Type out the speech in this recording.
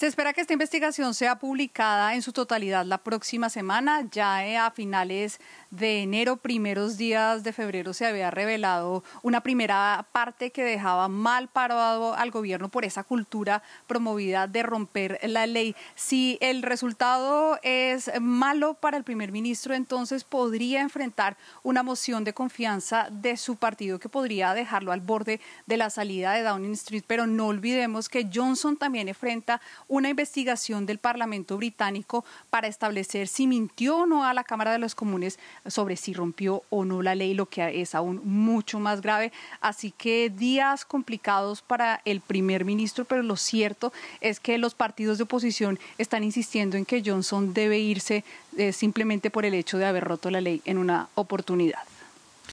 Se espera que esta investigación sea publicada en su totalidad la próxima semana. Ya eh, a finales de enero, primeros días de febrero, se había revelado una primera parte que dejaba mal parado al gobierno por esa cultura promovida de romper la ley. Si el resultado es malo para el primer ministro, entonces podría enfrentar una moción de confianza de su partido que podría dejarlo al borde de la salida de Downing Street. Pero no olvidemos que Johnson también enfrenta una investigación del Parlamento británico para establecer si mintió o no a la Cámara de los Comunes sobre si rompió o no la ley, lo que es aún mucho más grave. Así que días complicados para el primer ministro, pero lo cierto es que los partidos de oposición están insistiendo en que Johnson debe irse eh, simplemente por el hecho de haber roto la ley en una oportunidad.